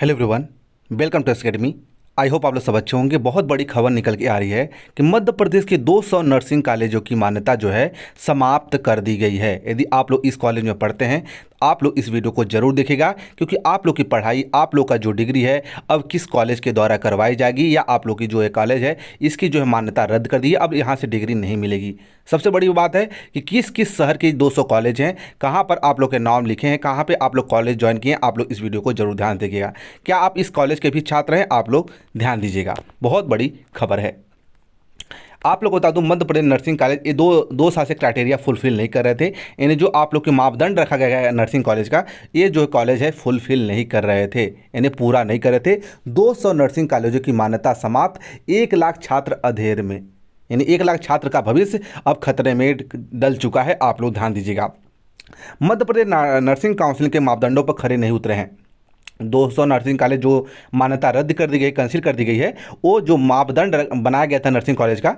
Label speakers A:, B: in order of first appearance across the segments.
A: hello everyone welcome to academy I hope आप लोग सब अच्छे होंगे बहुत बड़ी खबर निकल के आ रही है कि मध्य प्रदेश के 200 नर्सिंग कॉलेजों की मान्यता जो है समाप्त कर दी गई है यदि आप लोग इस कॉलेज में पढ़ते हैं आप लोग इस वीडियो को ज़रूर देखेगा क्योंकि आप लोग की पढ़ाई आप लोग का जो डिग्री है अब किस कॉलेज के द्वारा करवाई जाएगी या आप लोग की जो है कॉलेज है इसकी जो है मान्यता रद्द कर दी है अब यहाँ से डिग्री नहीं मिलेगी सबसे बड़ी बात है कि किस किस शहर के 200 कॉलेज हैं कहाँ पर आप लोग के नाम लिखे हैं कहाँ पर आप लोग कॉलेज ज्वाइन किए हैं आप लोग इस वीडियो को जरूर ध्यान देखिएगा क्या आप इस कॉलेज के भी छात्र हैं आप लोग ध्यान दीजिएगा बहुत बड़ी खबर है आप लोग बता दूं मध्य प्रदेश नर्सिंग कॉलेज ये दो दो साल से क्राइटेरिया फुलफिल नहीं कर रहे थे यानी जो आप लोग के मापदंड रखा गया है नर्सिंग कॉलेज का ये जो कॉलेज है फुलफिल नहीं कर रहे थे यानी पूरा नहीं कर रहे थे 200 नर्सिंग कॉलेजों की मान्यता समाप्त एक लाख छात्र अधेर में यानी एक लाख छात्र का भविष्य अब खतरे में डल चुका है आप लोग ध्यान दीजिएगा मध्य प्रदेश नर्सिंग काउंसिल के मापदंडों पर खड़े नहीं उतरे हैं 200 नर्सिंग कॉलेज जो मान्यता रद्द कर दी गई कंसिल कर दी गई है वो जो मापदंड बनाया गया था नर्सिंग कॉलेज का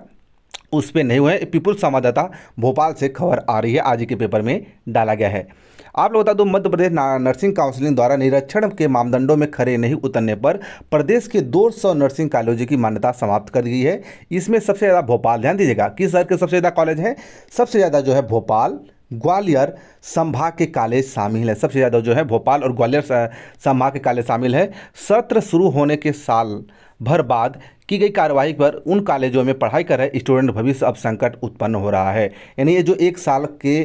A: उस पर नहीं हुए हैं पीपुल संवाददाता भोपाल से खबर आ रही है आज के पेपर में डाला गया है आप लोग बता दो मध्य प्रदेश नर्सिंग काउंसिलिंग द्वारा निरीक्षण के मानदंडों में खड़े नहीं उतरने पर प्रदेश के 200 नर्सिंग कॉलेजों की मान्यता समाप्त कर दी है इसमें सबसे ज़्यादा भोपाल ध्यान दीजिएगा किस शहर के सबसे ज़्यादा कॉलेज हैं सबसे ज़्यादा जो है भोपाल ग्वालियर संभाग के कॉलेज शामिल है सबसे ज़्यादा जो है भोपाल और ग्वालियर संभाग के कॉलेज शामिल है सत्र शुरू होने के साल भर बाद की गई कार्रवाई पर उन कॉलेजों में पढ़ाई कर रहे स्टूडेंट भविष्य अब संकट उत्पन्न हो रहा है यानी ये जो एक साल के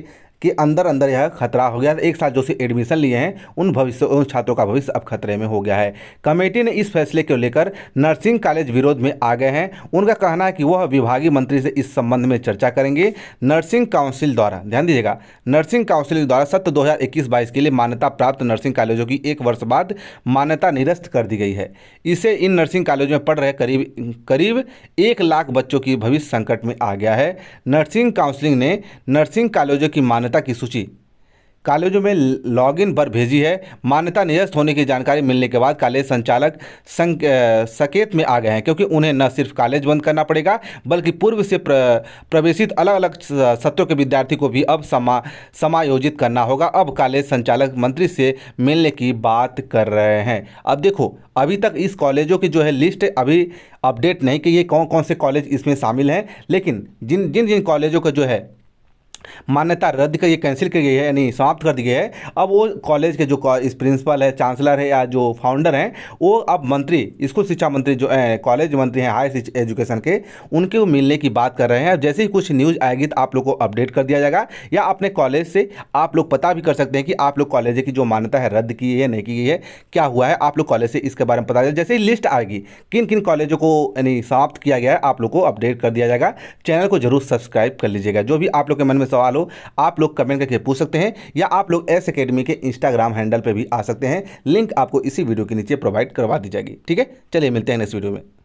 A: के अंदर अंदर यह खतरा हो गया एक साथ जो से एडमिशन लिए हैं उन भविष्य उन छात्रों का भविष्य अब खतरे में हो गया है कमेटी ने इस फैसले को लेकर नर्सिंग कॉलेज विरोध में आ गए हैं उनका कहना है कि वह विभागीय मंत्री से इस संबंध में चर्चा करेंगे नर्सिंग काउंसिल द्वारा ध्यान दीजिएगा नर्सिंग काउंसिल द्वारा सत्र दो हज़ार के लिए मान्यता प्राप्त नर्सिंग कॉलेजों की एक वर्ष बाद मान्यता निरस्त कर दी गई है इसे इन नर्सिंग कॉलेज में पढ़ रहे करीब करीब एक लाख बच्चों की भविष्य संकट में आ गया है नर्सिंग काउंसिलिंग ने नर्सिंग कॉलेजों की मान्यता मान्यता की सूची कॉलेजों में लॉगिन पर भेजी है मान्यता निरस्त होने की जानकारी मिलने के बाद कॉलेज संचालक संक, सकेत में आ गए हैं क्योंकि उन्हें न सिर्फ कॉलेज बंद करना पड़ेगा बल्कि पूर्व से प्र, प्रवेशित अलग अलग सत्रों के विद्यार्थी को भी अब समा समायोजित करना होगा अब कॉलेज संचालक मंत्री से मिलने की बात कर रहे हैं अब देखो अभी तक इस कॉलेजों की जो है लिस्ट अभी अपडेट नहीं कि ये कौन कौन से कॉलेज इसमें शामिल हैं लेकिन जिन जिन जिन कॉलेजों का जो है मान्यता रद्द करिए कैंसिल कर गई है यानी समाप्त कर दी गई है अब वो कॉलेज के जो इस प्रिंसिपल है चांसलर है या जो फाउंडर हैं वो अब मंत्री स्कूल शिक्षा मंत्री जो कॉलेज मंत्री हैं हायर एजुकेशन के उनके वो मिलने की बात कर रहे हैं जैसे ही कुछ न्यूज़ आएगी तो आप लोग को अपडेट कर दिया जाएगा या अपने कॉलेज से आप लोग पता भी कर सकते हैं कि आप लोग कॉलेज की जो मान्यता है रद्द की है नहीं की गई है क्या हुआ है आप लोग कॉलेज से इसके बारे में पता चल जैसे ही लिस्ट आएगी किन किन कॉलेजों को यानी समाप्त किया गया है आप लोग को अपडेट कर दिया जाएगा चैनल को जरूर सब्सक्राइब कर लीजिएगा जो भी आप लोग के मन में सवाल हो आप लोग कमेंट करके पूछ सकते हैं या आप लोग एस अकेडमी के इंस्टाग्राम हैंडल पर भी आ सकते हैं लिंक आपको इसी वीडियो के नीचे प्रोवाइड करवा दी जाएगी ठीक है चलिए मिलते हैं नेक्स्ट वीडियो में